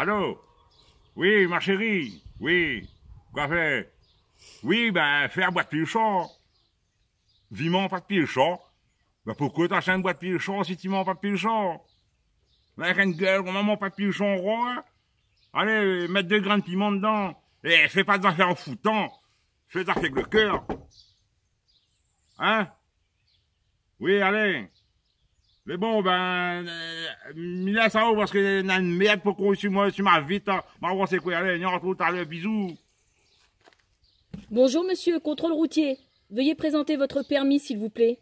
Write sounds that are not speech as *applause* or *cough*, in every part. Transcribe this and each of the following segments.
Allô Oui, ma chérie Oui Quoi faire Oui, ben, fais boîte pichon. Viment pas de pile-champ. Ben, pourquoi t'achètes une boîte pichon si tu mens pas ben, de pichon Ben, une gueule, on maman pas de pichon roi. Allez, mettre deux grains de piment dedans. Et eh, fais pas faire en foutant. Fais ça avec le cœur. Hein Oui, allez mais bon, ben, je euh, laisse ça parce que y a une merde pour qu'on sur moi, sur ma vie, Ma voix, c'est quoi, allez, on retrouve tout à l'heure, bisous. Bonjour, monsieur, contrôle routier. Veuillez présenter votre permis, s'il vous plaît.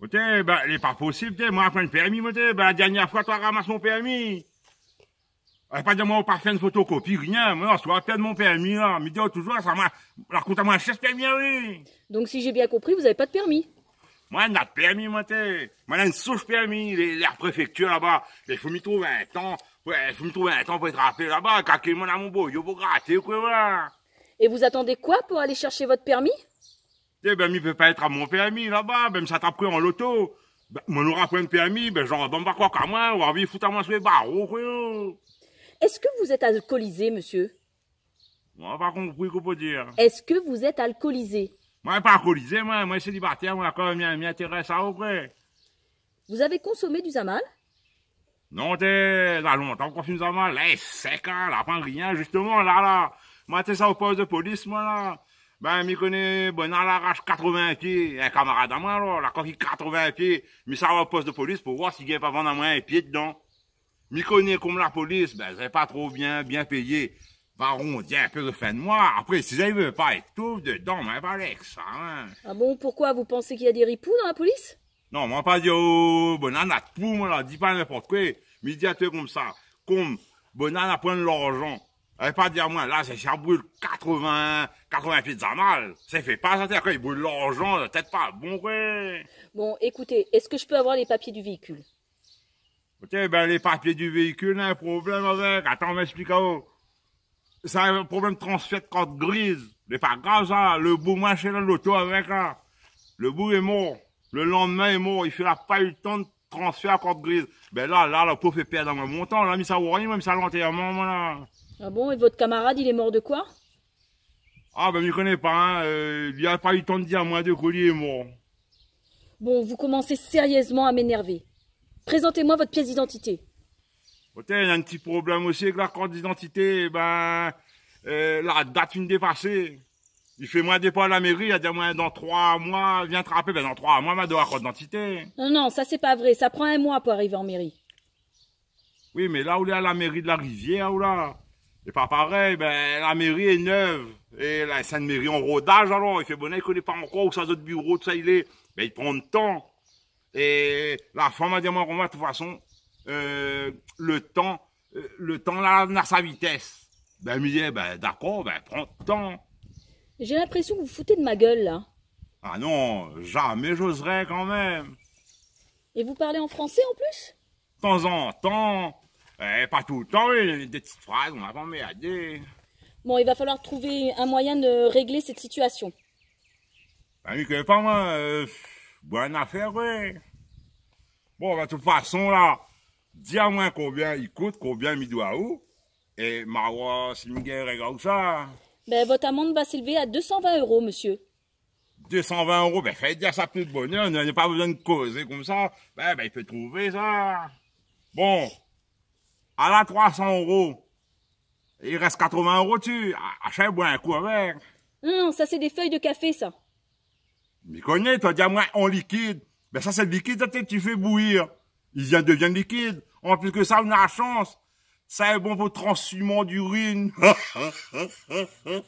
Ok, ben, il n'est pas possible, moi, après le permis, moi, ben, la dernière fois, tu as ramassé mon permis. Elle pas de moi, pas faire une photocopie, rien, moi, je dois de mon permis, là. Mais dis toujours, ça m'a, alors, compte à moi, un permis, oui. Donc, si j'ai bien compris, vous n'avez pas de permis. Moi, n'a permis, moi, t'es. Moi, j'ai une souche permis. Les, la préfecture, là-bas. Il faut m'y trouver un temps. Ouais, il faut m'y trouver un temps pour être rappelé là-bas. Caquer, mon amour, beau. je pour gratter, quoi, voilà. Et vous attendez quoi pour aller chercher votre permis? Eh ben, il peut pas être à mon permis, là-bas. Ben, ça t'apprend en loto. Ben, mon aura pas un permis. Ben, j'en ben, pas quoi qu'à moi. Ou va de foutre à moi sur les barreaux, quoi. Est-ce que vous êtes alcoolisé, monsieur? Moi, par pas compris qu'on peut dire. Est-ce que vous êtes alcoolisé? Moi, pas alcoolisé, moi, moi, célibataire, moi, m'y m'intéresse à auprès. Vous avez consommé du zamal Non, t'es, là, longtemps qu'on fait du zamal, là, sec, hein, là, pas rien, justement, là, là. Moi, t'es ça au poste de police, moi, là. Ben, m'y connais, bon, à l'arrache 80 pieds, un camarade à moi, là, quand coquille 80 pieds, m'y ça au poste de police pour voir s'il y a pas vendre à moi un pied dedans. M'y connais comme la police, ben, c'est pas trop bien, bien payé. Par on dit un peu de fin de mois. Après, si ne veut pas être tout dedans, mais pas avec ça. Hein. Ah bon, pourquoi vous pensez qu'il y a des ripoux dans la police Non, moi pas dire, oh, à tout, moi, là, dis pas n'importe quoi. Mais dis à comme ça, comme bonana prendre l'argent. Elle pas dire, moi, là, c'est ça brûle 80, 80 pizzas mal. Ça fait pas ça, quand il brûle l'argent, peut-être pas bon, quoi. Bon, écoutez, est-ce que je peux avoir les papiers du véhicule? Ok, ben, les papiers du véhicule, un problème avec. Attends, m'explique, vous ça a un problème de transfert de corde grise. Mais pas grave, ça. Le bout marché dans l'auto avec, là. Hein. Le bout est mort. Le lendemain est mort. Il fait pas eu le temps de transfert à corde grise. Ben là, là, le pauvre fait perdre un montant. Là, mis ça rien, même ça l'enterrement, là. Ah bon? Et votre camarade, il est mort de quoi? Ah, ben, je connais pas, hein. euh, il a pas eu le temps de dire, moi, de collier est mort. Bon, vous commencez sérieusement à m'énerver. Présentez-moi votre pièce d'identité il y a un petit problème aussi avec la carte d'identité, ben, euh, la date une dépassée. Il fait moins dépôt à la mairie, il a dit moins dans trois mois, viens vient ben dans trois mois, ma va la carte d'identité. Non, non, ça c'est pas vrai, ça prend un mois pour arriver en mairie. Oui, mais là où il est à la mairie de la rivière, ou là, c'est pas pareil, ben la mairie est neuve. Et la Sainte-Mairie en rodage alors, il fait bonnet, il connaît pas encore où ça d'autres bureaux, tout ça il est. Ben, il prend le temps. Et la femme a dit moi, de toute façon, euh, le temps, euh, le temps à sa vitesse. Ben, oui, ben, d'accord, ben, prends le temps. J'ai l'impression que vous foutez de ma gueule, là. Ah non, jamais j'oserais quand même. Et vous parlez en français en plus De temps en temps. Eh, pas tout le temps, il des petites phrases, on va pas m'aider. Bon, il va falloir trouver un moyen de régler cette situation. Ben, oui, que pas moi, euh, bonne affaire, oui. Bon, de toute façon, là, dis-moi combien il coûte, combien il doit où, et Marwa, si comme ça. Ben, votre amende va s'élever à 220 euros, monsieur. 220 euros, ben, faites dire ça plus de bonheur, il n'y a pas besoin de causer comme ça. Ben, ben, il peut trouver ça. Bon, à la 300 euros, il reste 80 euros tu Achète-moi un coup avec. Non, hum, ça c'est des feuilles de café, ça. Mais connais, toi, dis-moi en liquide. Ben, ça c'est liquide, tu fais bouillir. Il ils deviennent liquides. En plus que ça, on a la chance. Ça est bon pour le transhumant d'urine. *laughs*